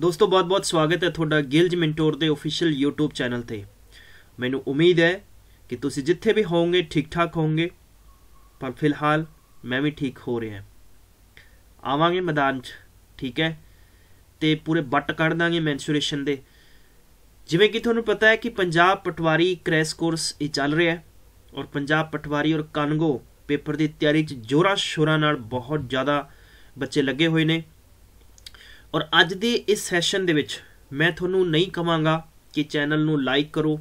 ਦੋਸਤੋ ਬਹੁਤ-ਬਹੁਤ ਸਵਾਗਤ ਹੈ ਤੁਹਾਡਾ ਗਿਲਜ ਮੈਂਟੋਰ ਦੇ ਅਫੀਸ਼ੀਅਲ YouTube ਚੈਨਲ ਤੇ ਮੈਨੂੰ ਉਮੀਦ ਹੈ ਕਿ ਤੁਸੀਂ ਜਿੱਥੇ ਵੀ ਹੋਵੋਗੇ ਠੀਕ-ਠਾਕ ਹੋਵੋਗੇ ਪਰ ਫਿਲਹਾਲ ਮੈਂ ਵੀ ਠੀਕ ਹੋ ਰਿਹਾ ਆਵਾਂਗੇ ਮੈਦਾਨ 'ਚ ਠੀਕ ਹੈ ਤੇ ਪੂਰੇ ਬੱਟ ਕੱਢ ਦਾਂਗੇ ਮੈਂਸੂਰੇਸ਼ਨ ਦੇ ਜਿਵੇਂ ਕਿ ਤੁਹਾਨੂੰ ਪਤਾ ਹੈ ਕਿ ਪੰਜਾਬ ਪਟਵਾਰੀ ਕ੍ਰੈਸ਼ ਕੋਰਸ ਇਹ ਚੱਲ ਰਿਹਾ ਹੈ ਔਰ ਪੰਜਾਬ ਪਟਵਾਰੀ ਔਰ ਕਾਨਗੋ ਪੇਪਰ ਦੀ ਤਿਆਰੀ 'ਚ ਜੋਰਾ ਸ਼ੋਰਾ ਨਾਲ ਬਹੁਤ ਜ਼ਿਆਦਾ ਬੱਚੇ ਲੱਗੇ ਹੋਏ ਨੇ ਔਰ ਅੱਜ ਦੇ ਇਸ ਸੈਸ਼ਨ ਦੇ ਵਿੱਚ ਮੈਂ ਤੁਹਾਨੂੰ ਨਹੀਂ ਕਵਾਂਗਾ ਕਿ ਚੈਨਲ ਨੂੰ ਲਾਈਕ ਕਰੋ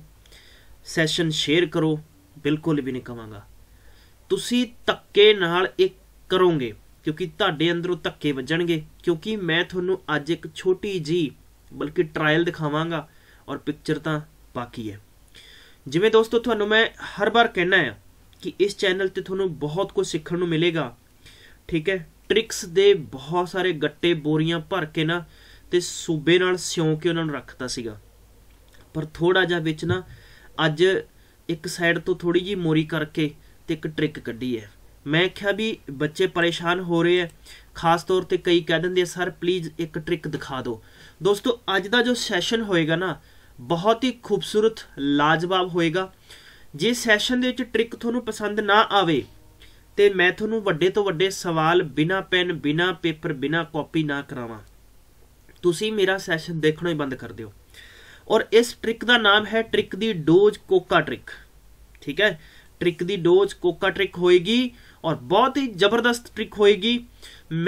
ਸੈਸ਼ਨ ਸ਼ੇਅਰ ਕਰੋ ਬਿਲਕੁਲ ਵੀ ਨਹੀਂ ਕਵਾਂਗਾ ਤੁਸੀਂ ਤੱਕੇ ਨਾਲ ਇਹ ਕਰੋਗੇ ਕਿਉਂਕਿ ਤੁਹਾਡੇ ਅੰਦਰੋਂ ਤੱਕੇ ਵੱਜਣਗੇ ਕਿਉਂਕਿ ਮੈਂ ਤੁਹਾਨੂੰ ਅੱਜ ਇੱਕ ਛੋਟੀ ਜੀ ਬਲਕਿ ਟ੍ਰਾਇਲ ਦਿਖਾਵਾਂਗਾ ਔਰ ਪਿਕਚਰ ਤਾਂ ਬਾਕੀ ਹੈ ਜਿਵੇਂ ਦੋਸਤੋ ਤੁਹਾਨੂੰ ਮੈਂ ਹਰ ਵਾਰ ਕਹਿਣਾ ਹੈ ਕਿ ਇਸ ਚੈਨਲ ਤੇ ਤੁਹਾਨੂੰ ਬਹੁਤ ਕੁਝ ਸਿੱਖਣ ਨੂੰ ਮਿਲੇਗਾ ਠੀਕ ਹੈ ਟ੍ਰਿਕਸ ਦੇ ਬਹੁਤ ਸਾਰੇ ਗੱਟੇ ਬੋਰੀਆਂ ਭਰ ਕੇ ਨਾ ਤੇ ਸੂਬੇ ਨਾਲ ਸਿਉਂ ਕੇ ਉਹਨਾਂ ਨੂੰ ਰੱਖਤਾ ਸੀਗਾ ਪਰ ਥੋੜਾ ਜਿਹਾ ਵਿੱਚ ਨਾ ਅੱਜ ਇੱਕ ਸਾਈਡ ਤੋਂ ਥੋੜੀ ਜੀ ਮੋਰੀ ਕਰਕੇ ਤੇ ਇੱਕ ਟ੍ਰਿਕ ਕੱਢੀ ਹੈ ਮੈਂ ਕਿਹਾ ਵੀ ਬੱਚੇ ਪਰੇਸ਼ਾਨ ਹੋ ਰਹੇ ਆ ਖਾਸ ਤੌਰ ਤੇ ਕਈ ਕਹਿ ਦਿੰਦੇ ਆ ਸਰ ਪਲੀਜ਼ ਇੱਕ ਟ੍ਰਿਕ ਦਿਖਾ ਦਿਓ ਦੋਸਤੋ ਅੱਜ ਦਾ ਜੋ ਸੈਸ਼ਨ ਹੋਏਗਾ ਨਾ ਬਹੁਤ ਹੀ ਖੂਬਸੂਰਤ ਲਾਜਵਾਬ ਹੋਏਗਾ ਜੇ ਸੈਸ਼ਨ ਦੇ ਵਿੱਚ ਟ੍ਰਿਕ ਤੁਹਾਨੂੰ ਪਸੰਦ ਨਾ ਆਵੇ ਤੇ ਮੈਂ ਤੁਹਾਨੂੰ ਵੱਡੇ ਤੋਂ ਵੱਡੇ ਸਵਾਲ ਬਿਨਾ ਪੈਨ ਬਿਨਾ ਪੇਪਰ ਬਿਨਾ ਕਾਪੀ ਨਾ ਕਰਾਵਾਂ ਤੁਸੀਂ ਮੇਰਾ ਸੈਸ਼ਨ ਦੇਖਣਾ ਹੀ ਬੰਦ ਕਰ ਦਿਓ ਔਰ ਇਸ ਟ੍ਰਿਕ ਦਾ ਨਾਮ ਹੈ ਟ੍ਰਿਕ ਦੀ ਡੋਜ਼ ਕੋਕਾ ਟ੍ਰਿਕ ਠੀਕ ਹੈ ਟ੍ਰਿਕ ਦੀ ਡੋਜ਼ ਕੋਕਾ ਟ੍ਰਿਕ ਹੋਏਗੀ ਔਰ ਬਹੁਤ ਹੀ ਜ਼ਬਰਦਸਤ ਟ੍ਰਿਕ ਹੋਏਗੀ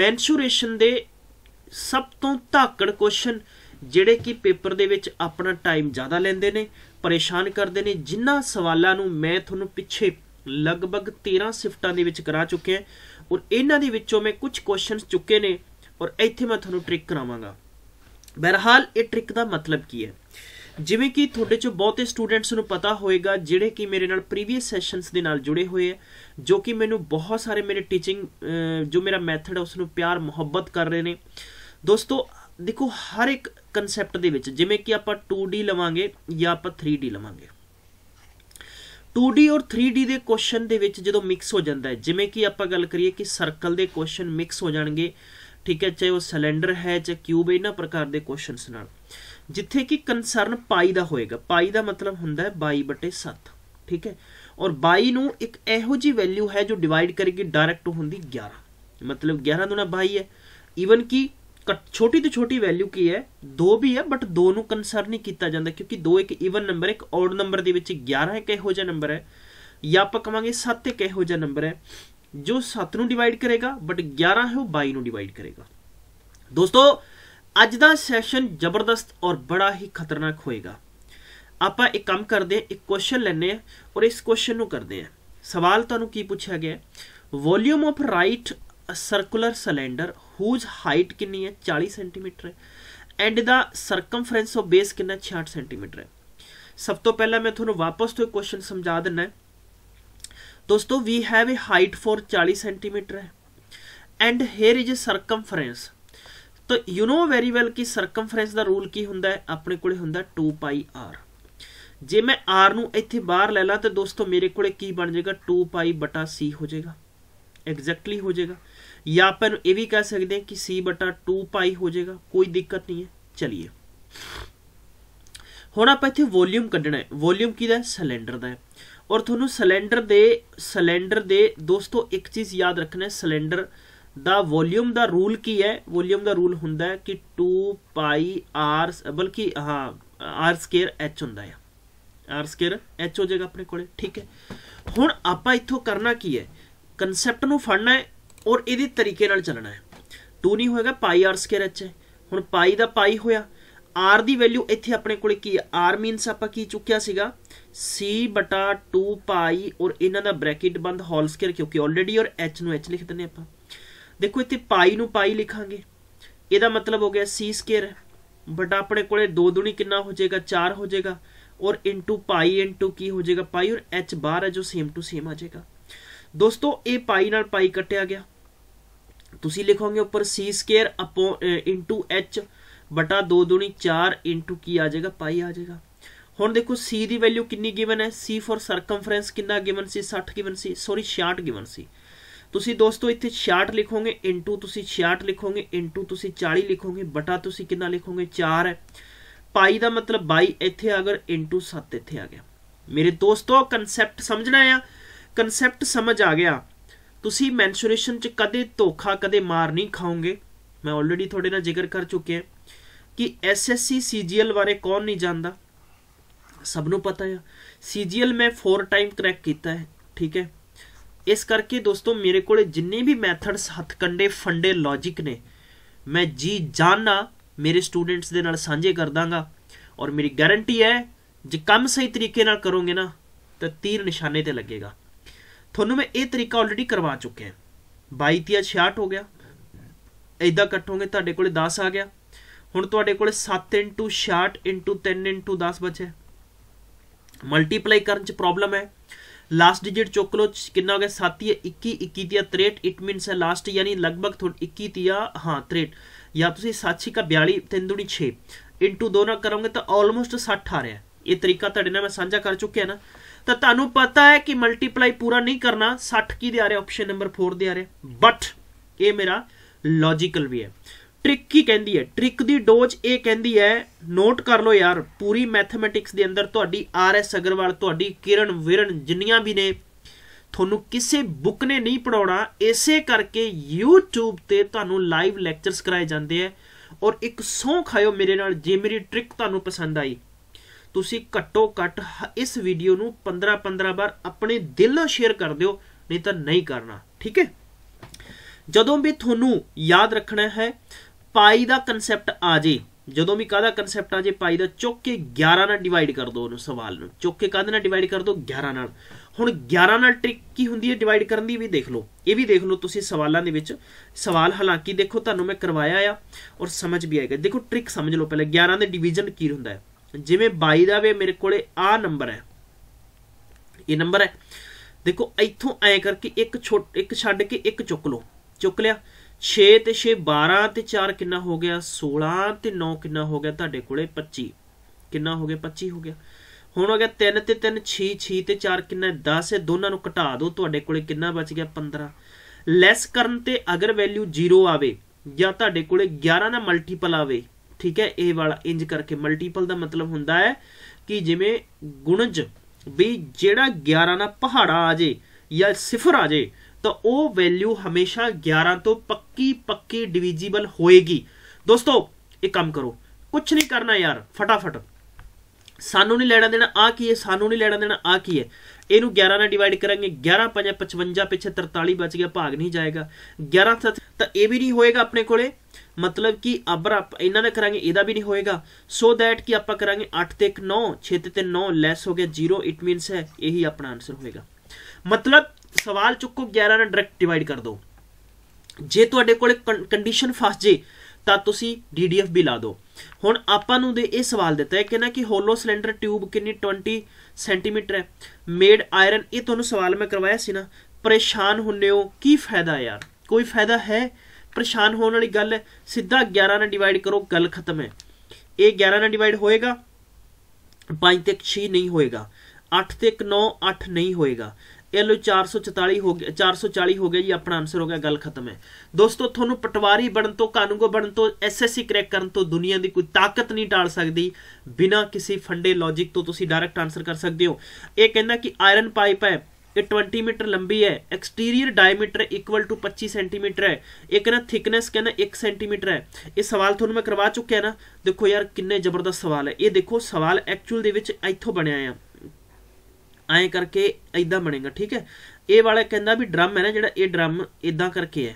ਮੈਂਸ਼ੂਰੇਸ਼ਨ ਦੇ ਸਭ ਤੋਂ ਧਾਕੜ ਕੁਐਸਚਨ ਜਿਹੜੇ ਕਿ ਪੇਪਰ ਦੇ ਵਿੱਚ ਆਪਣਾ ਟਾਈਮ ਜ਼ਿਆਦਾ ਲੈਂਦੇ ਨੇ ਪਰੇਸ਼ਾਨ ਕਰਦੇ ਨੇ ਜਿੰਨਾ ਸਵਾਲਾਂ ਨੂੰ ਮੈਂ ਤੁਹਾਨੂੰ ਪਿੱਛੇ ਲਗਭਗ 13 ਸ਼ਿਫਟਾਂ ਦੇ ਵਿੱਚ ਕਰਾ ਚੁੱਕੇ ਹਾਂ ਔਰ ਇਹਨਾਂ ਦੇ ਵਿੱਚੋਂ ਮੈਂ ਕੁਝ ਕੁਐਸਚਨਸ ਚੁੱਕੇ ਨੇ ਔਰ ਇੱਥੇ ਮੈਂ ਤੁਹਾਨੂੰ ਟ੍ਰਿਕ ਕਰਾਵਾਂਗਾ ਬਹਰਹਾਲ ਇਹ ਟ੍ਰਿਕ ਦਾ ਮਤਲਬ ਕੀ ਹੈ ਜਿਵੇਂ ਕਿ ਤੁਹਾਡੇ ਚੋਂ ਬਹੁਤੇ ਸਟੂਡੈਂਟਸ ਨੂੰ ਪਤਾ ਹੋਵੇਗਾ ਜਿਹੜੇ ਕਿ ਮੇਰੇ ਨਾਲ ਪ੍ਰੀਵੀਅਸ ਸੈਸ਼ਨਸ ਦੇ ਨਾਲ ਜੁੜੇ ਹੋਏ ਆ ਜੋ ਕਿ ਮੈਨੂੰ ਬਹੁਤ ਸਾਰੇ ਮੇਰੇ ਟੀਚਿੰਗ ਜੋ ਮੇਰਾ ਮੈਥਡ ਹੈ ਉਸ ਨੂੰ ਪਿਆਰ ਮੁਹੱਬਤ ਕਰ ਰਹੇ ਨੇ ਦੋਸਤੋ ਦੇਖੋ ਹਰ ਇੱਕ ਕਨਸੈਪਟ ਦੇ ਵਿੱਚ ਜਿਵੇਂ ਕਿ ਆਪਾਂ 2D ਲਵਾਂਗੇ ਜਾਂ ਆਪਾਂ 3D ਲਵਾਂਗੇ 2D ਔਰ 3D ਦੇ ਕੁਐਸਚਨ ਦੇ ਵਿੱਚ ਜਦੋਂ ਮਿਕਸ ਹੋ ਜਾਂਦਾ ਹੈ ਜਿਵੇਂ ਕਿ ਆਪਾਂ ਗੱਲ ਕਰੀਏ ਕਿ ਸਰਕਲ ਦੇ ਕੁਐਸਚਨ ਮਿਕਸ ਹੋ ਜਾਣਗੇ ਠੀਕ ਹੈ ਚਾਹੇ ਉਹ ਸਿਲੰਡਰ ਹੈ ਚਾਹੇ ਕਿਊਬ ਇਹਨਾਂ ਪ੍ਰਕਾਰ ਦੇ ਕੁਐਸਚਨਸ ਨਾਲ ਜਿੱਥੇ ਕਿ ਕਨਸਰਨ ਪਾਈ ਦਾ ਹੋਏਗਾ ਪਾਈ ਦਾ ਮਤਲਬ ਹੁੰਦਾ ਹੈ 22/7 ਠੀਕ ਹੈ ਔਰ 22 ਨੂੰ ਇੱਕ ਇਹੋ ਜੀ ਵੈਲਿਊ ਹੈ ਜੋ ਡਿਵਾਈਡ ਕਰੇਗੀ ਡਾਇਰੈਕਟ ਹੁੰਦੀ 11 ਮਤਲਬ 11 ਦੁਣਾ 22 ਹੈ ਈਵਨ ਕਿ ਛੋਟੀ ਤੋਂ ਛੋਟੀ ਵੈਲਿਊ ਕੀ ਹੈ 2 ਵੀ ਹੈ ਬਟ 2 ਨੂੰ ਕਨਸਰਨ ਨਹੀਂ ਕੀਤਾ ਜਾਂਦਾ ਕਿਉਂਕਿ 2 ਇੱਕ ਈਵਨ ਨੰਬਰ ਇੱਕ ਆਡ ਨੰਬਰ ਦੇ ਵਿੱਚ 11 ਇੱਕ ਇਹੋ ਜਿਹਾ ਨੰਬਰ ਹੈ ਜਾਂ ਆਪਾਂ ਕਵਾਂਗੇ 7 ਇੱਕ ਇਹੋ ਜਿਹਾ ਨੰਬਰ ਹੈ ਜੋ 7 ਨੂੰ ਡਿਵਾਈਡ ਕਰੇਗਾ ਬਟ 11 ਹੈ ਉਹ 22 ਨੂੰ ਡਿਵਾਈਡ ਕਰੇਗਾ ਦੋਸਤੋ ਅੱਜ ਦਾ ਸੈਸ਼ਨ ਜ਼ਬਰਦਸਤ ਔਰ ਬੜਾ ਹੀ ਖਤਰਨਾਕ ਹੋਏਗਾ ਆਪਾਂ ਇੱਕ ਕੰਮ ਕਰਦੇ ਹਾਂ ਇੱਕ ਕੁਐਸਚਨ ਲੈਣੇ ਆ ਔਰ ਇਸ ਕੁਐਸਚਨ ਨੂੰ ਕਰਦੇ ਆ ਸਵਾਲ ਤੁਹਾਨੂੰ ਕੀ ਪੁੱਛਿਆ ਗਿਆ volume of right circular cylinder whose height ਕਿੰਨੀ ਹੈ 40 ਸੈਂਟੀਮੀਟਰ ਹੈ ਐਂਡ ਦਾ ਸਰਕਮਫਰੈਂਸ ਆਫ ਬੇਸ ਕਿੰਨਾ 66 ਸੈਂਟੀਮੀਟਰ ਹੈ ਸਭ ਤੋਂ ਪਹਿਲਾਂ ਮੈਂ ਤੁਹਾਨੂੰ ਵਾਪਸ ਤੋਂ ਇੱਕ ਕੁਐਸਚਨ ਸਮਝਾ ਦਿੰਨਾ ਦੋਸਤੋ we have a height for 40 centimetre ਹੈ and here is a circumference ਤੋ ਯੂ نو ਵੈਰੀ ਵੈਲ ਕਿ ਸਰਕਮਫਰੈਂਸ ਦਾ ਰੂਲ ਕੀ ਹੁੰਦਾ ਹੈ ਆਪਣੇ ਕੋਲੇ ਹੁੰਦਾ 2 ਪਾਈ r ਜੇ ਮੈਂ r ਨੂੰ ਇੱਥੇ ਬਾਹਰ ਲੈ ਲਾਂ ਤਾਂ ਦੋਸਤੋ ਮੇਰੇ ਕੋਲੇ ਕੀ ਬਣ ਜਾਏਗਾ 2 ਪਾਈ c ਹੋ ਜਾਏਗਾ ਐਗਜ਼ੈਕਟਲੀ ਹੋ ਜਾਏਗਾ या फिर ਇਹ ਵੀ ਕਹਿ ਸਕਦੇ हैं कि सी बटा टू पाई हो जाएगा कोई दिक्कत नहीं है ਚਲਿਏ ਹੁਣ ਆਪਾਂ ਇੱਥੇ ਵੋਲਿਊਮ ਕੱਢਣਾ ਹੈ ਵੋਲਿਊਮ ਕਿਹਦਾ ਸਿਲੰਡਰ ਦਾ ਹੈ ਔਰ ਤੁਹਾਨੂੰ ਸਿਲੰਡਰ ਦੇ ਸਿਲੰਡਰ ਦੇ ਦੋਸਤੋ ਇੱਕ ਚੀਜ਼ ਯਾਦ ਰੱਖਣਾ ਹੈ ਸਿਲੰਡਰ ਦਾ ਵੋਲਿਊਮ ਦਾ ਰੂਲ ਕੀ ਹੈ ਵੋਲਿਊਮ ਦਾ ਰੂਲ ਹੁੰਦਾ ਹੈ ਕਿ 2 ਪਾਈ r ਬਲਕਿ ਹਾਂ r ਸਕੁਅਰ h ਹੁੰਦਾ ਹੈ r ਸਕੁਅਰ h ਹੋ ਜਾਏਗਾ ਆਪਣੇ ਕੋਲੇ ਠੀਕ ਹੈ ਹੁਣ ਆਪਾਂ ਇੱਥੋਂ ਕਰਨਾ ਕੀ ਹੈ ਕਨਸੈਪਟ ਨੂੰ ਫੜਨਾ ਹੈ ਔਰ ਇਹਦੇ ਤਰੀਕੇ ਨਾਲ ਚੱਲਣਾ ਹੈ 2 ਨਹੀਂ ਹੋਏਗਾ ਪਾਈ ਆਰ ਸਕੁਅਰ ਐਚ ਹੈ ਹੁਣ ਪਾਈ ਦਾ ਪਾਈ ਹੋਇਆ r ਦੀ ਵੈਲਿਊ ਇੱਥੇ ਆਪਣੇ ਕੋਲੇ ਕੀ ਹੈ r ਮੀਨਸ ਆਪਾਂ ਕੀ ਚੁੱਕਿਆ ਸੀਗਾ c 2 ਪਾਈ ਔਰ ਇਹਨਾਂ ਦਾ ਬ੍ਰੈਕਟ ਬੰਦ ਹੋਲ ਸਕੁਅਰ ਕਿਉਂਕਿ ਆਲਰੇਡੀ ਔਰ h ਨੂੰ h ਲਿਖ ਦਿੰਨੇ ਆਪਾਂ ਦੇਖੋ ਇੱਥੇ ਪਾਈ ਨੂੰ ਪਾਈ ਲਿਖਾਂਗੇ ਇਹਦਾ ਮਤਲਬ ਹੋ ਗਿਆ c ਸਕੁਅਰ ਬਟ ਆਪਣੇ ਕੋਲੇ 2 ਦੁਣੀ ਕਿੰਨਾ ਹੋ ਜਾਏਗਾ 4 ਹੋ ਜਾਏਗਾ ਔਰ ਇਨਟੂ ਪਾਈ ਇਨਟੂ ਕੀ ਹੋ ਜਾਏਗਾ ਪਾਈ ਔਰ h ਬਾਹਰ ਹੈ ਜੋ ਸੇਮ ਟੂ ਸੇਮ ਆ ਜਾਏਗਾ ਦੋਸਤੋ ਇਹ ਪਾਈ ਨਾਲ ਪਾਈ ਕੱਟਿਆ ਗਿਆ ਤੁਸੀਂ ਲਿਖੋਗੇ ਉੱਪਰ c² ਅਪੋ ਇਨਟੂ h ਬਟਾ 2 ਦੁਣੀ 4 ਇਨਟੂ ਕੀ ਆ ਜਾਏਗਾ ਪਾਈ ਆ ਜਾਏਗਾ ਹੁਣ ਦੇਖੋ c ਦੀ ਵੈਲਿਊ ਕਿੰਨੀ ਗਿਵਨ ਹੈ c ਫॉर ਸਰਕਮਫਰੈਂਸ ਕਿੰਨਾ ਗਿਵਨ ਸੀ 60 ਗਿਵਨ ਸੀ ਸੌਰੀ 66 ਗਿਵਨ ਸੀ ਤੁਸੀਂ ਦੋਸਤੋ ਇੱਥੇ 66 ਲਿਖੋਗੇ ਇਨਟੂ ਤੁਸੀਂ 66 ਲਿਖੋਗੇ ਇਨਟੂ ਤੁਸੀਂ 40 ਲਿਖੋਗੇ ਬਟਾ ਤੁਸੀਂ ਕਿੰਨਾ ਲਿਖੋਗੇ 4 ਹੈ ਪਾਈ ਦਾ ਮਤਲਬ 22 ਇੱਥੇ ਅਗਰ ਇਨਟੂ 7 ਇੱਥੇ ਆ ਗਿਆ ਮੇਰੇ ਦੋਸਤੋ ਕਨਸੈਪਟ ਸਮਝਣਾ ਆ ਕਨਸੈਪਟ ਸਮਝ ਆ ਗਿਆ ਤੁਸੀਂ ਮੈਂਸੂਰੇਸ਼ਨ 'ਚ ਕਦੇ ਧੋਖਾ ਕਦੇ ਮਾਰ ਨਹੀਂ ਖਾਓਗੇ ਮੈਂ ਆਲਰੇਡੀ ਤੁਹਾਡੇ ਨਾਲ ਜ਼ਿਕਰ ਕਰ ਚੁੱਕਿਆ ਕਿ ਐਸਐਸਸੀ ਸੀਜੀਐਲ ਬਾਰੇ ਕੌਣ ਨਹੀਂ ਜਾਣਦਾ ਸਭ ਨੂੰ ਪਤਾ ਹੈ ਸੀਜੀਐਲ ਮੈਂ 4 ਟਾਈਮ ਕਰੈਕ ਕੀਤਾ ਹੈ ਠੀਕ ਹੈ ਇਸ ਕਰਕੇ ਦੋਸਤੋ ਮੇਰੇ ਕੋਲੇ ਜਿੰਨੇ ਵੀ ਮੈਥਡਸ ਹੱਥਕੰਡੇ ਫੰਡੇ ਲੌਜੀਕ ਨੇ ਮੈਂ ਜੀ ਜਾਨਣਾ ਮੇਰੇ ਸਟੂਡੈਂਟਸ ਦੇ ਨਾਲ ਸਾਂਝੇ ਕਰ ਦਾਂਗਾ ਔਰ ਮੇਰੀ ਗਾਰੰਟੀ ਹੈ ਜੇ ਕੰਮ ਸਹੀ ਤਰੀਕੇ ਨਾਲ ਕਰੋਗੇ ਨਾ ਤਾਂ ਤੀਰ ਨਿਸ਼ਾਨੇ ਤੇ ਲੱਗੇਗਾ थोनों मैं ये तरीका ऑलरेडी करवा चुके हैं बई तिया छियाहठ हो गया इदा कट्टोंगे तो दस आ गया हूँ थोड़े को सत्त इंटू छियाहठ इंटू तीन इंटू दस बचे मल्टीप्लाई कर प्रॉब्लम है लास्ट डिजिट चुक लो कि हो गया सत्त या इक्की इक्की तिया त्रेहठ इट मीनस है लास्ट यानी लगभग थो इक्की तिया हाँ त्रेहठ या तो सत छिका बयाली तीन दुनी छे इंटू दो करोंगे तो ऑलमोस्ट सठ आ रहा है ये तरीका तेरे मैं साझा कर चुके हैं ना ਤਾਂ ਤੁਹਾਨੂੰ ਪਤਾ ਹੈ ਕਿ ਮਲਟੀਪਲਾਈ ਪੂਰਾ ਨਹੀਂ ਕਰਨਾ 60 ਕੀ ਦੇ ਆ ਰਿਹਾ ਆਪਸ਼ਨ ਨੰਬਰ 4 ਦੇ ਆ ਰਿਹਾ ਬਟ ਇਹ ਮੇਰਾ ਲੌਜੀਕਲ ਵੀ ਹੈ ਟ੍ਰਿਕ ਕੀ ਕਹਿੰਦੀ ਹੈ ਟ੍ਰਿਕ ਦੀ ਡੋਜ ਇਹ ਕਹਿੰਦੀ ਹੈ ਨੋਟ ਕਰ ਲਓ ਯਾਰ ਪੂਰੀ ਮੈਥਮੈਟਿਕਸ ਦੇ ਅੰਦਰ ਤੁਹਾਡੀ ਆਰ ਐਸ ਅਗਰਵਾਲ ਤੁਹਾਡੀ ਕਿਰਨ ਵਿਰਨ ਜਿੰਨੀਆਂ ਵੀ ਨੇ ਤੁਹਾਨੂੰ ਕਿਸੇ ਬੁੱਕ ਨੇ ਨਹੀਂ ਪੜਾਉਣਾ ਇਸੇ ਕਰਕੇ YouTube ਤੇ ਤੁਹਾਨੂੰ ਲਾਈਵ ਲੈਕਚਰਸ ਕਰਾਏ ਜਾਂਦੇ ਆ ਔਰ ਇੱਕ ਸੌਂ ਖਾਇਓ ਮੇਰੇ ਨਾਲ ਜੇ ਮੇਰੀ ਟ੍ਰਿਕ ਤੁਹਾਨੂੰ ਪਸੰਦ ਆਈ ਤੁਸੀਂ ਘੱਟੋ ਘੱਟ ਇਸ ਵੀਡੀਓ ਨੂੰ 15-15 ਵਾਰ ਆਪਣੇ ਦਿਲ ਨਾਲ ਸ਼ੇਅਰ ਕਰ ਦਿਓ ਨਹੀਂ ਤਾਂ ਨਹੀਂ ਕਰਨਾ ਠੀਕ ਹੈ ਜਦੋਂ ਵੀ ਤੁਹਾਨੂੰ ਯਾਦ ਰੱਖਣਾ ਹੈ ਪਾਈ ਦਾ ਕਨਸੈਪਟ ਆ ਜੇ ਜਦੋਂ ਵੀ ਕਾਹਦਾ ਕਨਸੈਪਟ ਆ ਜੇ ਪਾਈ ਦਾ ਚੁੱਕ ਕੇ 11 ਨਾਲ ਡਿਵਾਈਡ ਕਰ ਦਿਓ ਉਹਨੂੰ ਸਵਾਲ ਨੂੰ ਚੁੱਕ ਕੇ ਕਾਹਦੇ ਨਾਲ ਡਿਵਾਈਡ ਕਰ ਦਿਓ 11 ਨਾਲ ਹੁਣ 11 ਨਾਲ ਟ੍ਰਿਕ ਕੀ ਹੁੰਦੀ ਹੈ ਡਿਵਾਈਡ ਕਰਨ ਦੀ ਵੀ ਦੇਖ ਲਓ ਇਹ ਵੀ ਦੇਖ ਲਓ ਤੁਸੀਂ ਸਵਾਲਾਂ ਦੇ ਵਿੱਚ ਸਵਾਲ ਹਾਲਾਂਕਿ ਦੇਖੋ ਤੁਹਾਨੂੰ ਮੈਂ ਕਰਵਾਇਆ ਆ ਔਰ ਸਮਝ ਵੀ ਆਏਗਾ ਦੇਖੋ ਟ੍ਰਿਕ ਸਮਝ ਲਓ ਪਹਿਲੇ 11 ਦੇ ਡਿਵੀਜ਼ਨ ਕੀ ਹੁੰਦਾ ਹੈ ਜਿਵੇਂ 22 ਦਾ ਵੀ ਮੇਰੇ ਕੋਲੇ ਆ ਨੰਬਰ ਹੈ ਇਹ ਨੰਬਰ ਹੈ ਦੇਖੋ ਇੱਥੋਂ ਐ ਕਰਕੇ ਇੱਕ ਛੋਟ ਇੱਕ ਛੱਡ ਕੇ ਇੱਕ ਚੁੱਕ ਲਓ ਚੁੱਕ ਲਿਆ 6 ਤੇ 6 12 ਤੇ 4 ਕਿੰਨਾ ਹੋ ਗਿਆ 16 ਤੇ 9 ਕਿੰਨਾ ਹੋ ਗਿਆ ਤੁਹਾਡੇ ਕੋਲੇ 25 ਕਿੰਨਾ ਹੋ ਗਿਆ 25 ਹੋ ਗਿਆ ਹੁਣ ਹੋ ਗਿਆ 3 ਤੇ 3 6 6 ਤੇ 4 ਕਿੰਨਾ 10 ਇਹ ਦੋਨਾਂ ਨੂੰ ਘਟਾ ਦਿਓ ਤੁਹਾਡੇ ਕੋਲੇ ਕਿੰਨਾ ਬਚ ਗਿਆ 15 ਲੈਸ ਕਰਨ ਤੇ ਅਗਰ ਵੈਲਿਊ 0 ਆਵੇ ਜਾਂ ਤੁਹਾਡੇ ਕੋਲੇ 11 ਦਾ ਮਲਟੀਪਲ ਆਵੇ ਠੀਕ ਹੈ ਇਹ ਵਾਲਾ ਇੰਜ ਕਰਕੇ ਮਲਟੀਪਲ ਦਾ ਮਤਲਬ ਹੁੰਦਾ ਹੈ ਕਿ ਜਿਵੇਂ ਗੁਣਜ ਵੀ ਜਿਹੜਾ 11 ਨਾਲ ਪਹਾੜਾ ਆ ਜੇ ਜਾਂ ਸਿਫਰ ਆ ਜੇ ਤਾਂ ਉਹ ਵੈਲਿਊ ਹਮੇਸ਼ਾ 11 ਤੋਂ ਪੱਕੀ ਪੱਕੀ ਡਿਵੀਜੀਬਲ ਹੋਏਗੀ ਦੋਸਤੋ ਇਹ ਕੰਮ ਕਰੋ ਕੁਝ ਨਹੀਂ ਕਰਨਾ ਯਾਰ ਫਟਾਫਟ ਸਾਨੂੰ ਨਹੀਂ ਲੈਣਾ ਦੇਣਾ ਆ ਕੀ ਹੈ ਸਾਨੂੰ ਨਹੀਂ ਲੈਣਾ ਦੇਣਾ ਆ ਕੀ ਹੈ ਇਹਨੂੰ 11 ਨਾਲ ਡਿਵਾਈਡ ਕਰਾਂਗੇ 11 5 55 ਪਿੱਛੇ 43 ਬਚ ਗਿਆ ਭਾਗ ਨਹੀਂ ਜਾਏਗਾ 11 ਤਾਂ ਇਹ ਵੀ ਨਹੀਂ ਹੋਏਗਾ ਆਪਣੇ ਕੋਲੇ ਮਤਲਬ ਕਿ ਅਬਰ ਇਹਨਾਂ ਦਾ ਕਰਾਂਗੇ ਇਹਦਾ ਵੀ ਨਹੀਂ ਹੋਏਗਾ ਸੋ ਥੈਟ ਕਿ ਆਪਾਂ ਕਰਾਂਗੇ 8 ਤੇ 1 9 6 ਤੇ 9 ਲੈਸ ਹੋ ਗਿਆ 0 ਇਟ ਮੀਨਸ ਹੈ ਇਹੀ ਆਪਣਾ ਆਨਸਰ ਹੋਏਗਾ ਮਤਲਬ ਸਵਾਲ ਚੁੱਕੋ 11 ਨਾਲ ਡਾਇਰੈਕਟ ਡਿਵਾਈਡ ਕਰ ਦਿਓ ਜੇ ਤੁਹਾਡੇ ਕੋਲੇ ਕੰਡੀਸ਼ਨ ਫਸ ਜੇ ਤਾਂ ਤੁਸੀਂ ਡੀਡੀਐਫ ਵੀ ਲਾ ਦਿਓ ਹੁਣ ਆਪਾਂ ਨੂੰ ਦੇ ਇਹ ਸਵਾਲ ਦਿੱਤਾ ਹੈ ਕਿ ਨਾ ਕਿ ਹੋਲੋ ਸਿਲੰਡਰ ਟਿਊਬ ਕਿੰਨੀ 20 ਸੈਂਟੀਮੀਟਰ ਹੈ ਮੇਡ ਆਇਰਨ ਇਹ ਤੁਹਾਨੂੰ ਸਵਾਲ ਮੈਂ ਕਰਵਾਇਆ ਸੀ ਨਾ ਪਰੇਸ਼ਾਨ ਹੁੰਨੇ ਹੋ ਕੀ ਫਾਇਦਾ ਯਾਰ ਕੋਈ ਫਾਇਦਾ ਹੈ ਪਰੇਸ਼ਾਨ ਹੋਣ ਵਾਲੀ ਗੱਲ ਹੈ ਸਿੱਧਾ 11 ਨਾਲ ਡਿਵਾਈਡ ਕਰੋ ਗੱਲ ਖਤਮ ਹੈ ਇਹ 11 ਨਾਲ ਡਿਵਾਈਡ ਹੋਏਗਾ 5 ਤੇ 6 ਨਹੀਂ ਹੋਏਗਾ 8 ਤੇ 9 8 ਨਹੀਂ ਹੋਏਗਾ ਇਹ ਲੋ 444 ਹੋ ਗਿਆ 440 ਹੋ ਗਿਆ ਜੀ ਆਪਣਾ ਆਨਸਰ ਹੋ ਗਿਆ ਗੱਲ ਖਤਮ ਹੈ ਦੋਸਤੋ ਤੁਹਾਨੂੰ ਪਟਵਾਰੀ ਬਣਨ ਤੋਂ ਕਾਨੂੰਗੋ ਬਣਨ ਤੋਂ ਐਸਐਸਸੀ ਕਰੈਕ ਕਰਨ ਤੋਂ ਦੁਨੀਆ ਦੀ ਕੋਈ ਤਾਕਤ ਨਹੀਂ ਟਾਲ ਸਕਦੀ ਬਿਨਾ ਕਿਸੇ ਫੰਡੇ ਲੌਜੀਕ ਤੋਂ ਤੁਸੀਂ ਡਾਇਰੈਕਟ ਆਨਸਰ ਕਰ ਸਕਦੇ ਹੋ ਇਹ ਕਹਿੰਦਾ ਕਿ ਆਇਰਨ ਪਾਈਪ ਹੈ ਇਹ 20 ਮੀਟਰ ਲੰਬੀ ਹੈ exterior diameter equal to 25 centimetre ਹੈ ਇਹ ਕਹਿੰਦਾ ਥਿਕਨੈਸ ਕਹਿੰਦਾ 1 ਸੈਂਟੀਮੀਟਰ ਹੈ ਇਹ ਸਵਾਲ ਤੁਹਾਨੂੰ ਮੈਂ ਕਰਵਾ ਚੁੱਕਿਆ ਨਾ ਦੇਖੋ ਯਾਰ ਕਿੰਨੇ ਜ਼ਬਰਦਸਤ ਸਵਾਲ ਹੈ ਇਹ ਦੇਖੋ ਸਵਾਲ ਐਕਚੁਅਲ ਦੇ ਵਿੱਚ ਇੱਥੋਂ ਬਣਿਆ ਆ ਐਂ ਕਰਕੇ ਇਦਾਂ ਬਣੇਗਾ ਠੀਕ ਹੈ ਇਹ ਵਾਲਾ ਕਹਿੰਦਾ ਵੀ ਡਰਮ ਹੈ ਨਾ ਜਿਹੜਾ ਇਹ ਡਰਮ ਇਦਾਂ ਕਰਕੇ ਹੈ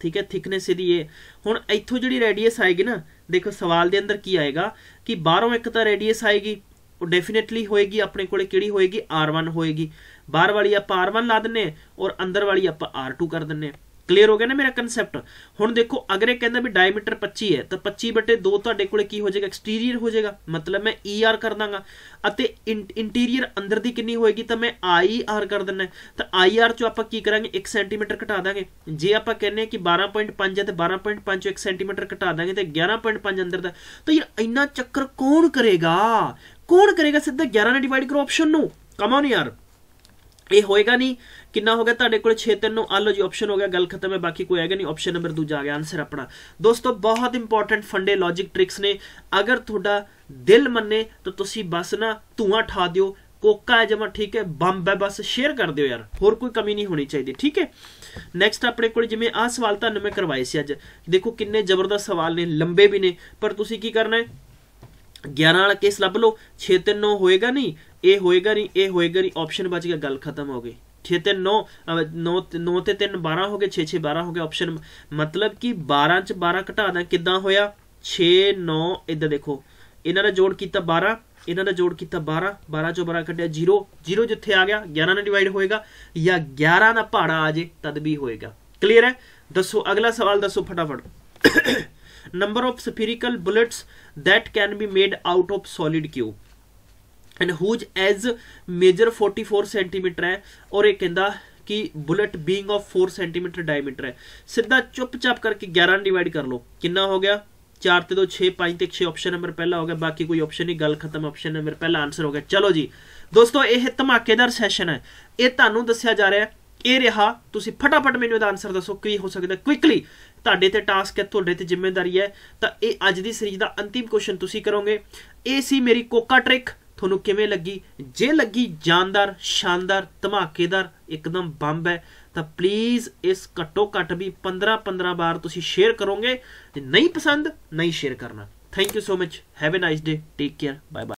ਠੀਕ ਹੈ ਥਿਕਨੈਸ ਇਹਦੀ ਹੈ ਹੁਣ ਇੱਥੋਂ ਜਿਹੜੀ ਰੇਡੀਅਸ ਆਏਗੀ ਨਾ ਦੇਖੋ ਸਵਾਲ ਦੇ ਅੰਦਰ ਕੀ ਆਏਗਾ ਕਿ ਬਾਹਰੋਂ ਇੱਕ ਤਾਂ ਰੇਡੀਅਸ ਆਏਗੀ ਉਹ ਡੈਫੀਨਿਟਲੀ ਹੋਏਗੀ ਆਪਣੇ ਕੋਲੇ ਕਿਹੜੀ ਹੋਏਗੀ R1 ਹੋਏਗੀ ਬਾਹਰ ਵਾਲੀ ਆਪਾਂ R1 ਲਾ ਦਿੰਨੇ ਔਰ ਅੰਦਰ ਵਾਲੀ ਆਪਾਂ R2 ਕਰ ਦਿੰਨੇ ਕਲੀਅਰ ਹੋ ਗਿਆ ਨਾ ਮੇਰਾ ਕਨਸੈਪਟ ਹੁਣ ਦੇਖੋ ਅਗਰ ਇਹ ਕਹਿੰਦਾ ਵੀ ਡਾਇਮੀਟਰ 25 ਹੈ ਤਾਂ 25 ਬਟੇ 2 ਤੁਹਾਡੇ ਕੋਲੇ ਕੀ ਹੋ ਜਾਏਗਾ ਐਕਸਟੀਰੀਅਰ ਹੋ ਜਾਏਗਾ ਮਤਲਬ ਮੈਂ ER ਕਰ ਦਾਂਗਾ ਅਤੇ ਇੰਟੀਰੀਅਰ ਅੰਦਰ ਦੀ ਕਿੰਨੀ ਹੋਏਗੀ ਤਾਂ ਮੈਂ IR ਕਰ ਦਿੰਨਾ ਤਾਂ IR ਚੋਂ ਆਪਾਂ ਕੀ ਕਰਾਂਗੇ 1 ਸੈਂਟੀਮੀਟਰ ਘਟਾ ਦਾਂਗੇ ਜੇ ਆਪਾਂ ਕਹਿੰਨੇ ਕਿ 12.5 ਹੈ ਤੇ 12.5 ਚੋਂ 1 ਸੈਂਟੀਮੀਟਰ ਘਟਾ ਦਾਂਗੇ ਤੇ 11.5 ਅੰਦਰ ਦਾ ਤਾਂ ਯਾਰ ਇੰਨਾ ਚੱਕਰ ਕੌਣ ਕਰੇਗਾ ਕੌਣ ਕਰੇਗਾ ਸਿੱਧਾ 11 ਨਾਲ ਡਿਵਾਈਡ ਕਰੋ ਆਪਸ਼ਨ ਨੂੰ ਕਮ ਆਨ ਯਾਰ ਇਹ ਹੋਏਗਾ ਨਹੀਂ ਕਿੰਨਾ ਹੋ ਗਿਆ ਤੁਹਾਡੇ ਕੋਲ 6 3 ਨੂੰ ਆ ਲਓ ਜੀ ਆਪਸ਼ਨ ਹੋ ਗਿਆ ਗੱਲ ਖਤਮ ਹੈ ਬਾਕੀ ਕੋਈ ਆਏਗਾ ਨਹੀਂ ਆਪਸ਼ਨ ਨੰਬਰ ਦੂਜਾ ਆ ਗਿਆ ਆਨਸਰ ਆਪਣਾ ਦੋਸਤੋ ਬਹੁਤ ਇੰਪੋਰਟੈਂਟ ਫੰਡੇ ਲੌਜੀਕ ਟ੍ਰਿਕਸ ਨੇ ਅਗਰ ਤੁਹਾਡਾ ਦਿਲ ਮੰਨੇ ਤਾਂ ਤੁਸੀਂ ਬਸ ਨਾ ਧੂਆਂ ਠਾ ਦਿਓ ਕੋਕਾ ਹੈ ਜਮਾ ਠੀਕ ਹੈ ਬੰਬ ਹੈ ਬਸ ਸ਼ੇਅਰ ਕਰ ਦਿਓ ਯਾਰ ਹੋਰ ਕੋਈ ਕਮੀ ਨਹੀਂ ਹੋਣੀ ਚਾਹੀਦੀ ਠੀਕ ਹੈ ਨੈਕਸਟ ਆਪਣੇ ਕੋਲ ਜਿਵੇਂ ਆ ਸਵਾਲ ਤੁਹਾਨੂੰ ਮੈਂ ਕਰਵਾਏ ਸੀ ਅੱਜ ਦੇਖੋ ਕਿੰਨੇ ਜ਼ਬਰਦਸਤ ਸਵਾਲ ਨੇ ਲੰਬੇ ਵੀ ਨੇ ਪਰ ਤੁਸੀਂ ਕੀ ਕਰਨਾ ਹੈ 11 ਵਾਲਾ ਕੇਸ ਲੱਭ ਲਓ 6 3 9 ਹੋਏਗਾ ਨਹੀਂ ਇਹ ਹੋਏਗਾ ਨਹੀਂ ਇਹ ਹੋਏਗਾ ਨਹੀਂ ਆਪਸ਼ਨ ਬਚ ਗਿਆ ਗੱਲ ਖਤਮ ਹੋ ਗਈ 6 9 9 ਤੇ 3 12 ਹੋ ਗਏ 6 6 12 ਹੋ ਗਏ ਆਪਸ਼ਨ ਮਤਲਬ ਕਿ 12 ਚ 12 ਘਟਾ ਘਟਾਣਾ ਕਿੱਦਾਂ ਹੋਇਆ 6 9 ਇਦਾਂ ਦੇਖੋ ਇਹਨਾਂ ਦਾ ਜੋੜ ਕੀਤਾ 12 ਇਹਨਾਂ ਦਾ ਜੋੜ ਕੀਤਾ 12 12 ਚੋਂ 12 ਕੱਢਿਆ 0 0 ਜਿੱਥੇ ਆ ਗਿਆ 11 ਨਾਲ ਡਿਵਾਈਡ ਹੋਏਗਾ ਜਾਂ 11 ਦਾ ਪਹਾੜਾ ਆ ਜੇ ਤਦ ਵੀ ਹੋਏਗਾ ਕਲੀਅਰ ਹੈ ਦੱਸੋ ਅਗਲਾ ਸਵਾਲ ਦੱਸੋ ਫਟਾਫਟ number of spherical bullets that can be made out of solid cube and whose edge measure 44 centimetre ਹੈ ਔਰ ਇਹ ਕਹਿੰਦਾ ਕਿ bullet being of 4 centimetre diameter ਹੈ ਸਿੱਧਾ ਚੁੱਪਚਾਪ ਕਰਕੇ 11 ਨਾਲ ਡਿਵਾਈਡ ਕਰ ਲਓ ਕਿੰਨਾ ਹੋ ਗਿਆ 4 ਤੇ 2 6 5 ਤੇ 6 ਆਪਸ਼ਨ ਨੰਬਰ ਪਹਿਲਾ ਹੋ ਗਿਆ ਬਾਕੀ ਕੋਈ ਆਪਸ਼ਨ ਨਹੀਂ ਗੱਲ ਖਤਮ ਆਪਸ਼ਨ ਨੰਬਰ ਪਹਿਲਾ ਆਨਸਰ ਹੋ ਗਿਆ ਚਲੋ ਜੀ ਦੋਸਤੋ ਇਹ ਧਮਾਕੇਦਾਰ ਸੈਸ਼ਨ ਹੈ ਇਹ ਤੁਹਾਨੂੰ ਦੱਸਿਆ ਜਾ ਰਿਹਾ ਹੈ ਇਹ ਰਿਹਾ ਤੁਸੀਂ ਫਟਾਫਟ ਮੈਨੂੰ ਇਹਦਾ ਆਨਸਰ ਦੱਸੋ ਕੀ ਹੋ ਸਕਦਾ ਕੁਇਕਲੀ ਤੁਹਾਡੇ ਤੇ ਟਾਸਕ ਹੈ ਤੁਹਾਡੇ ਤੇ ਜ਼ਿੰਮੇਵਾਰੀ ਹੈ ਤਾਂ ਇਹ ਅੱਜ ਦੀ ਸੀਰੀਜ਼ ਦਾ ਅੰਤਿਮ ਕੁਐਸਚਨ ਤੁਸੀਂ ਕਰੋਗੇ ਏ ਸੀ ਮੇਰੀ ਕੋਕਾ ਟ੍ਰਿਕ ਤੁਹਾਨੂੰ ਕਿਵੇਂ ਲੱਗੀ ਜੇ ਲੱਗੀ ਜਾਨਦਾਰ ਸ਼ਾਨਦਾਰ ਧਮਾਕੇਦਾਰ ਇੱਕਦਮ ਬੰਬ ਹੈ ਤਾਂ ਪਲੀਜ਼ ਇਸ ਘੱਟੋ ਘੱਟ ਵੀ 15 15 ਵਾਰ ਤੁਸੀਂ ਸ਼ੇਅਰ ਕਰੋਗੇ ਤੇ ਨਹੀਂ ਪਸੰਦ ਨਹੀਂ ਸ਼ੇਅਰ ਕਰਨਾ thank you so much have a nice day take care bye bye